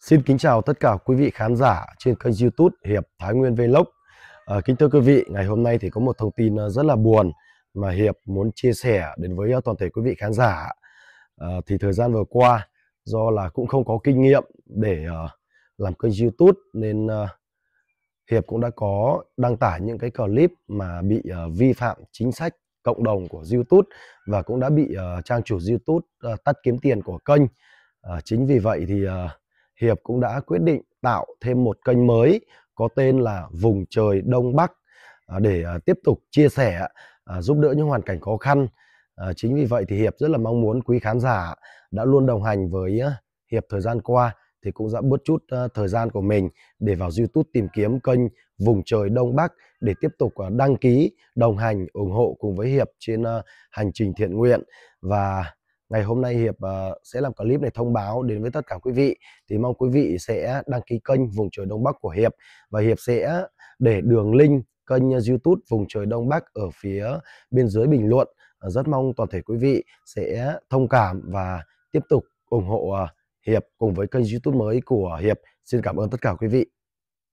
Xin kính chào tất cả quý vị khán giả trên kênh youtube Hiệp Thái Nguyên Vlog à, Kính thưa quý vị, ngày hôm nay thì có một thông tin ờ, rất là buồn mà Hiệp muốn chia sẻ đến với ờ, toàn thể quý vị khán giả à, Thì thời gian vừa qua do là cũng không có kinh nghiệm để uh, làm kênh youtube nên uh, Hiệp cũng đã có đăng tải những cái clip mà bị uh, vi phạm chính sách cộng đồng của YouTube và cũng đã bị uh, trang chủ YouTube uh, tắt kiếm tiền của kênh. Uh, chính vì vậy thì uh, Hiệp cũng đã quyết định tạo thêm một kênh mới có tên là Vùng Trời Đông Bắc à, để à, tiếp tục chia sẻ, à, giúp đỡ những hoàn cảnh khó khăn. Chính vì vậy thì Hiệp rất là mong muốn quý khán giả đã luôn đồng hành với Hiệp thời gian qua thì cũng đã bớt chút thời gian của mình để vào YouTube tìm kiếm kênh Vùng Trời Đông Bắc để tiếp tục đăng ký, đồng hành, ủng hộ cùng với Hiệp trên hành trình thiện nguyện. Và ngày hôm nay Hiệp uh, sẽ làm clip này thông báo đến với tất cả quý vị thì mong quý vị sẽ đăng ký kênh vùng trời Đông Bắc của Hiệp và Hiệp sẽ để đường link kênh YouTube vùng trời Đông Bắc ở phía bên dưới bình luận uh, rất mong toàn thể quý vị sẽ thông cảm và tiếp tục ủng hộ uh, Hiệp cùng với kênh YouTube mới của Hiệp xin cảm ơn tất cả quý vị